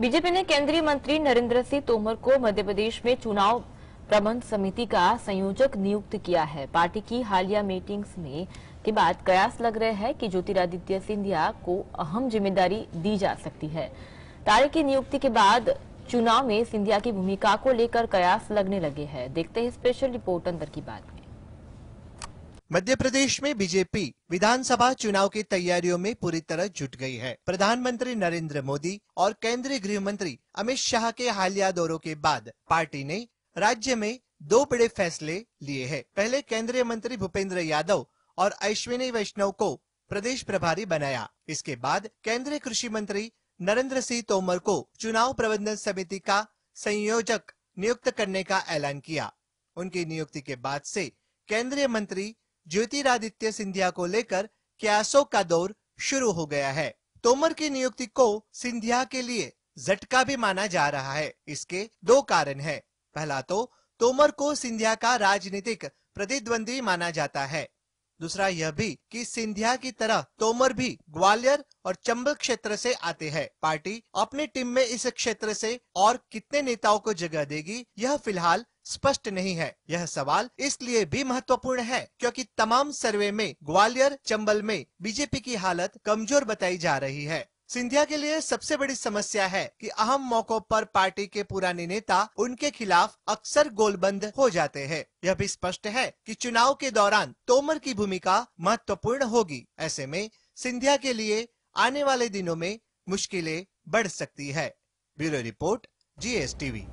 BJP ने केंद्रीय मंत्री नरेंद्र सिंह तोमर को मध्य प्रदेश में चुनाव प्रबंध समिति का संयोजक नियुक्त किया है पार्टी की हालिया मीटिंग्स में के बाद कयास लग रहे हैं कि ज्योतिरादित्य सिंधिया को अहम जिम्मेदारी दी जा सकती है तारे की नियुक्ति के बाद चुनाव में सिंधिया की भूमिका को लेकर कयास लगने लगे हैं देखते हैं स्पेशल रिपोर्ट अंदर की बात मध्य प्रदेश में बीजेपी विधानसभा चुनाव की तैयारियों में पूरी तरह जुट गई है प्रधानमंत्री नरेंद्र मोदी और केंद्रीय गृह मंत्री अमित शाह के हालिया दौरों के बाद पार्टी ने राज्य में दो बड़े फैसले लिए हैं। पहले केंद्रीय मंत्री भूपेंद्र यादव और अश्विनी वैष्णव को प्रदेश प्रभारी बनाया इसके बाद केंद्रीय कृषि मंत्री नरेंद्र सिंह तोमर को चुनाव प्रबंधन समिति का संयोजक नियुक्त करने का ऐलान किया उनकी नियुक्ति के बाद से केंद्रीय मंत्री ज्योतिरादित्य सिंधिया को लेकर क्यासो का दौर शुरू हो गया है तोमर की नियुक्ति को सिंधिया के लिए झटका भी माना जा रहा है इसके दो कारण है पहला तो तोमर को सिंधिया का राजनीतिक प्रतिद्वंदी माना जाता है दूसरा यह भी कि सिंधिया की तरह तोमर भी ग्वालियर और चंबल क्षेत्र से आते हैं पार्टी अपनी टीम में इस क्षेत्र से और कितने नेताओं को जगह देगी यह फिलहाल स्पष्ट नहीं है यह सवाल इसलिए भी महत्वपूर्ण है क्योंकि तमाम सर्वे में ग्वालियर चंबल में बीजेपी की हालत कमजोर बताई जा रही है सिंधिया के लिए सबसे बड़ी समस्या है कि अहम मौकों पर पार्टी के पुराने नेता उनके खिलाफ अक्सर गोलबंद हो जाते हैं यह भी स्पष्ट है कि चुनाव के दौरान तोमर की भूमिका महत्वपूर्ण होगी ऐसे में सिंधिया के लिए आने वाले दिनों में मुश्किलें बढ़ सकती है ब्यूरो रिपोर्ट जी